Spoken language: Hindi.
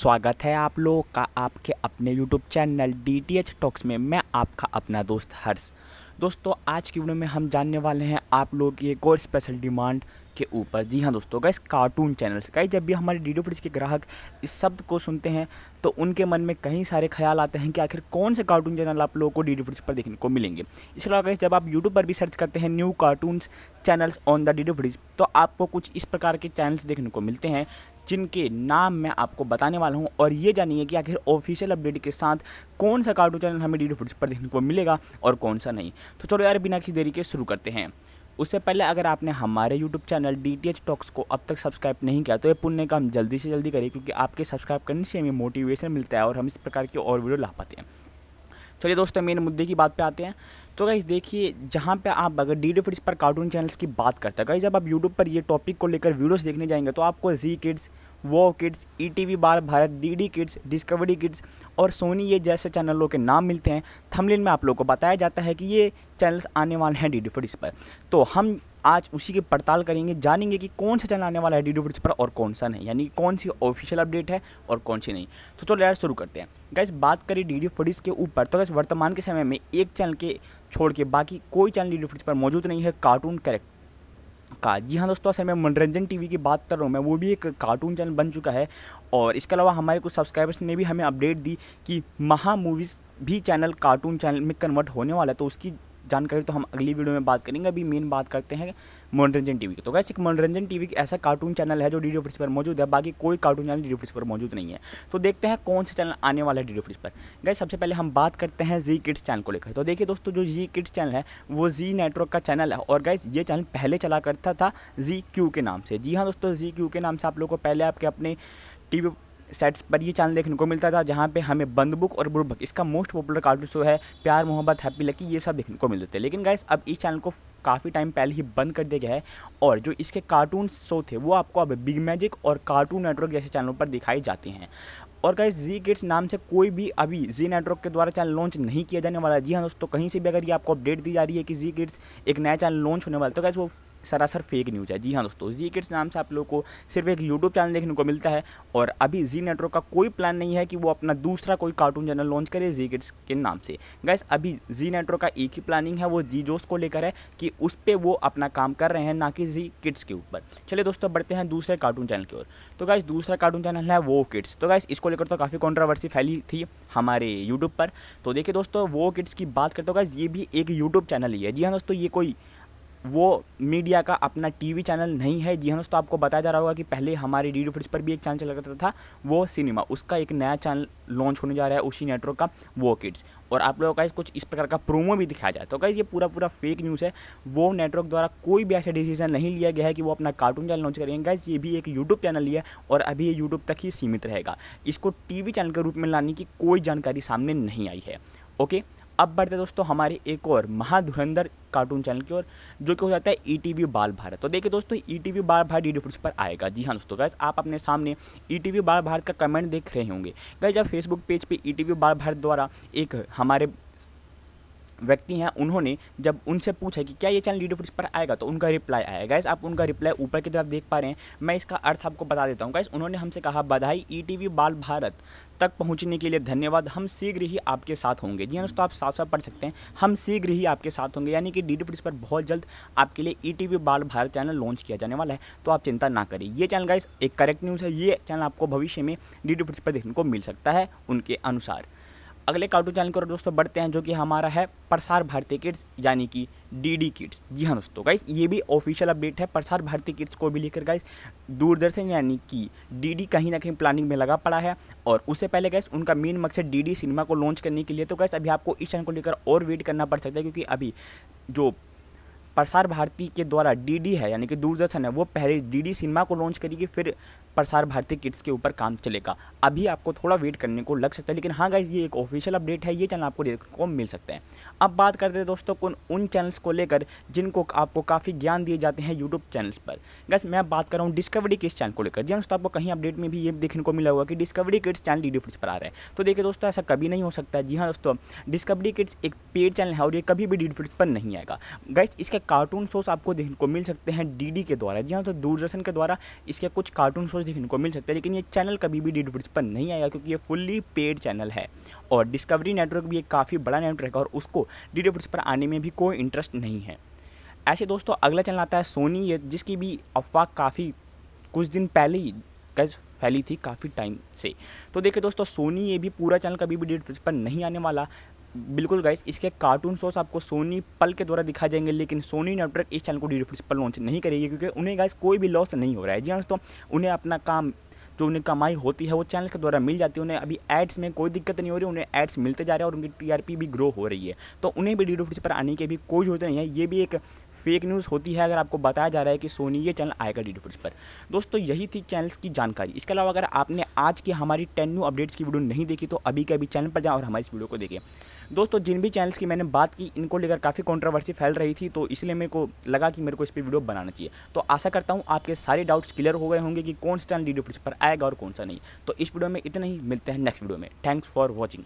स्वागत है आप लोगों का आपके अपने YouTube channel D T H talks में मैं आपका अपना दोस्त हर्ष दोस्तों आज की वीडियो में हम जानने वाले हैं आप लोगों की एक और स्पेशल डिमांड के ऊपर जी हाँ दोस्तों गाइस कार्टून चैनल्स गाइस जब भी हमारे डी फ्रिज के ग्राहक इस शब्द को सुनते हैं तो उनके मन में कई सारे ख्याल आते हैं कि आखिर कौन से कार्टून चैनल आप लोगों को डी फ्रिज पर देखने को मिलेंगे इसके अलावा गाइस जब आप यूट्यूब पर भी सर्च करते हैं new cartoons channels on the DD free dish तो आपको कुछ इस प्रकार के चैनल्स देखने को मिलते हैं जिनके नाम मैं आपको बताने वाला हूँ और ये जानिए कि आखिर ऑफिशियल अपडेट के साथ कौन सा कार्टून चैनल हमें डी फ्रिज पर देखने को मिलेगा और कौन सा नहीं तो चलो यार बिना किसी देरी के शुरू करते हैं उससे पहले अगर आपने हमारे YouTube channel D T talks को अब तक सब्सक्राइब नहीं किया तो ये पुण्य काम जल्दी से जल्दी करें क्योंकि आपके सब्सक्राइब करने से हमें मोटिवेशन मिलता है और हम इस प्रकार की और वीडियो ला पाते हैं चलिए दोस्तों मेन मुद्दे की बात पे आते हैं तो गाइज़ देखिए जहाँ पे आप अगर डी डी फिट्स पर कार्टून चैनल्स की बात करते हैं गाइज़ जब आप यूट्यूब पर ये टॉपिक को लेकर वीडियोस देखने जाएंगे तो आपको जी किड्स वो kids E T V Bal Bharat D D kids discovery kids और सोनी ये जैसे चैनलों के नाम मिलते हैं थमलिन में आप लोगों को बताया जाता है कि ये चैनल्स आने वाले हैं डी डी फूड्स पर तो हम आज उसी की पड़ताल करेंगे जानेंगे कि कौन सा चैनल आने वाला है डी डी फूड्स पर और कौन सा नहीं यानी कौन सी ऑफिशियल अपडेट है और कौन सी नहीं तो चलो यार शुरू करते हैं गैस बात करें डी डी फूड्स के ऊपर तो गैस वर्तमान के समय में एक चैनल के छोड़ के बाकी कोई चैनल डी डी फूड्स पर मौजूद नहीं है कार्टून कैरेक्टर का जी हाँ दोस्तों असल में मनोरंजन टीवी की बात कर रहा हूँ मैं वो भी एक कार्टून चैनल बन चुका है और इसके अलावा हमारे कुछ सब्सक्राइबर्स ने भी हमें अपडेट दी कि महा मूवीज़ भी चैनल कार्टून चैनल में कन्वर्ट होने वाला है तो उसकी जानकारी तो हम अगली वीडियो में बात करेंगे अभी मेन बात करते हैं मनोरंजन टीवी की तो वैसे एक मनोरंजन टीवी एक ऐसा कार्टून चैनल है जो डी डी पर मौजूद है बाकी कोई कार्टून चैनल डी डी पर मौजूद नहीं है तो देखते हैं कौन सा चैनल आने वाला है डी डी पर गए सबसे पहले हम बात करते हैं जी किड्स चैनल को लेकर तो देखिए दोस्तों जो जी किड्स चैनल है वो जी नेटवर्क का चैनल है और गैस ये चैनल पहले चला करता था जी क्यू के नाम से जी हाँ दोस्तों जी क्यू के नाम से आप लोग को पहले आपके अपने टीवी सेट्स पर ये चैनल देखने को मिलता था जहाँ पे हमें बंदबुक और बुर्बक इसका मोस्ट पॉपुलर कार्टून शो है प्यार मोहब्बत हैप्पी लकी ये सब देखने को मिलते थे लेकिन गाइस अब इस चैनल को काफ़ी टाइम पहले ही बंद कर दिया गया है और जो इसके कार्टून शो थे वो आपको अब बिग मैजिक और कार्टून नेटवर्क जैसे चैनलों पर दिखाई जाते हैं और गाइस जी किड्स नाम से कोई भी अभी जी नेटवर्क के द्वारा चैनल लॉन्च नहीं किया जाने वाला जी हाँ दोस्तों कहीं से भी अगर ये आपको अपडेट दी जा रही है कि जी किड्स एक नया चैनल लॉन्च होने वाला तो गाइस वो सरासर फेक न्यूज़ है जी हाँ दोस्तों जी किड्स नाम से आप लोगों को सिर्फ एक यूट्यूब चैनल देखने को मिलता है और अभी जी नेटवर्क का कोई प्लान नहीं है कि वो अपना दूसरा कोई कार्टून चैनल लॉन्च करे जी किड्स के नाम से गैस अभी जी नेटवर्क का एक ही प्लानिंग है वो जी जोश को लेकर है कि उस पर वो अपना काम कर रहे हैं ना कि जी किड्स के ऊपर चलिए दोस्तों बढ़ते हैं दूसरे कार्टून चैनल की ओर तो गैस दूसरा कार्टून चैनल है वो किड्स तो गैस इसको लेकर तो काफ़ी कॉन्ट्रावर्सी फैली थी हमारे यूट्यूब पर तो देखिए दोस्तों वो किड्स की बात करते हो गैस ये भी एक यूट्यूब चैनल ही है जी हाँ दोस्तों ये कोई वो मीडिया का अपना टीवी चैनल नहीं है जी हाँ दोस्तों आपको बताया जा रहा होगा कि पहले हमारे डी डी पर भी एक चैनल चला करता था वो सिनेमा उसका एक नया चैनल लॉन्च होने जा रहा है उसी नेटवर्क का वो किड्स और आप लोगों का कुछ इस प्रकार का प्रोमो भी दिखाया जाए तो कहीं ये पूरा पूरा फेक न्यूज़ है वो नेटवर्क द्वारा कोई भी ऐसा डिसीजन नहीं लिया गया है कि वो अपना कार्टून चैनल लॉन्च करेंगे गाइज़ ये भी एक यूट्यूब चैनल ही है और अभी ये यूट्यूब तक ही सीमित रहेगा इसको टी चैनल के रूप में लाने की कोई जानकारी सामने नहीं आई है ओके अब बढ़ते दोस्तों हमारे एक और महाधुरंधर कार्टून चैनल की ओर जो कि हो जाता है ई टी वी बाल भारत तो देखिए दोस्तों ई टी वी बाल भारत डी पर आएगा जी हाँ दोस्तों गैस आप अपने सामने ई टी वी बाल भारत का कमेंट देख रहे होंगे गैस जब फेसबुक पेज पे ई टी वी बाल भारत द्वारा एक हमारे व्यक्ति हैं उन्होंने जब उनसे पूछा कि क्या ये चैनल लीडो फिट्स पर आएगा तो उनका रिप्लाई आया गैस आप उनका रिप्लाई ऊपर की तरफ देख पा रहे हैं मैं इसका अर्थ आपको बता देता हूँ गैस उन्होंने हमसे कहा बधाई ई e बाल भारत तक पहुँचने के लिए धन्यवाद हम शीघ्र ही आपके साथ होंगे जी हाँ, दोस्तों आप साफ साफ पढ़ सकते हैं हम शीघ्र ही आपके साथ होंगे यानी कि डी डी पर बहुत जल्द आपके लिए ई e बाल भारत चैनल लॉन्च किया जाने वाला है तो आप चिंता ना करें ये चैनल गाइस एक करेक्ट न्यूज़ है ये चैनल आपको भविष्य में डी डी पर देखने को मिल सकता है उनके अनुसार अगले कार्टून चैनल की ओर दोस्तों बढ़ते हैं जो कि हमारा है प्रसार भारती किड्स यानी कि डीडी किड्स जी हाँ दोस्तों गाइस ये भी ऑफिशियल अपडेट है प्रसार भारती किड्स को भी लेकर गाइस दूरदर्शन यानी कि डीडी कहीं ना कहीं प्लानिंग में लगा पड़ा है और उससे पहले गाइस उनका मेन मकसद डीडी सिनेमा को लॉन्च करने के लिए तो गाइस अभी आपको इस चैनल को लेकर और वेट करना पड़ सकता है क्योंकि अभी जो प्रसार भारती के द्वारा डीडी है यानी कि दूरदर्शन है वो पहले डीडी सिनेमा को लॉन्च करेगी फिर प्रसार भारती किड्स के ऊपर काम चलेगा अभी आपको थोड़ा वेट करने को लग सकता है लेकिन हाँ गाइज ये एक ऑफिशियल अपडेट है ये चैनल आपको देखने को मिल सकते हैं अब बात करते हैं दोस्तों उन उन चैनल्स को लेकर जिनको आपको काफ़ी ज्ञान दिए जाते हैं यूट्यूब चैनल्स पर गैस मैं बात कर रहा हूँ डिस्कवरी किस चैनल को लेकर जी हाँ दोस्तों आपको कहीं अपडेट में भी ये देखने को मिला हुआ कि discovery kids channel D D पर आ रहा है तो देखिए दोस्तों ऐसा कभी नहीं हो सकता जी हाँ दोस्तों डिस्कवरी किड्स एक पेड चैनल है और ये कभी भी डी पर नहीं आएगा गैस इसका कार्टून शोज आपको देखने को मिल सकते हैं डीडी के द्वारा जी हाँ तो दूरदर्शन के द्वारा इसके कुछ कार्टून शोज देखने को मिल सकते हैं लेकिन ये चैनल कभी भी डी पर नहीं आएगा क्योंकि ये फुल्ली पेड चैनल है और डिस्कवरी नेटवर्क भी एक काफ़ी बड़ा नेटवर्क है और उसको डी पर आने में भी कोई इंटरेस्ट नहीं है ऐसे दोस्तों अगला चैनल आता है सोनी ये जिसकी भी अफवाह काफ़ी कुछ दिन पहले ही गज फैली थी काफ़ी टाइम से तो देखिए दोस्तों सोनी ये भी पूरा चैनल कभी भी डेट पर नहीं आने वाला बिल्कुल गाइस इसके कार्टून शोस आपको सोनी पल के द्वारा दिखाए जाएंगे लेकिन सोनी नेटवर्क इस चैनल को डी पर लॉन्च नहीं करेगी क्योंकि उन्हें गाइस कोई भी लॉस नहीं हो रहा है जी हाँ दोस्तों उन्हें अपना काम जो उन्हें कमाई होती है वो चैनल के द्वारा मिल जाती है उन्हें अभी एड्स में कोई दिक्कत नहीं हो रही उन्हें एड्स मिलते जा रहे हैं और उनकी टीआरपी भी ग्रो हो रही है तो उन्हें भी डी पर आने की भी कोई ज़रूरत नहीं है ये भी एक फेक न्यूज़ होती है अगर आपको बताया जा रहा है कि सोनी ये चैनल आएगा डी पर दोस्तों यही थी चैनल्स की जानकारी इसके अलावा अगर आपने आज की हमारी टेन न्यू अपडेट्स की वीडियो नहीं देखी तो अभी के अभी चैनल पर जाएँ और हमारी इस वीडियो को देखें दोस्तों जिन भी चैनल्स की मैंने बात की इनको लेकर काफ़ी कॉन्ट्रोवर्सी फैल रही थी तो इसलिए मेरे को लगा कि मेरे को इस पर वीडियो बनाना चाहिए तो आशा करता हूँ आपके सारे डाउट्स क्लियर हो गए होंगे कि कौन सा चैनल डी पर आएगा और कौन सा नहीं तो इस वीडियो में इतना ही मिलते हैं नेक्स्ट वीडियो में थैंक्स फॉर वॉचिंग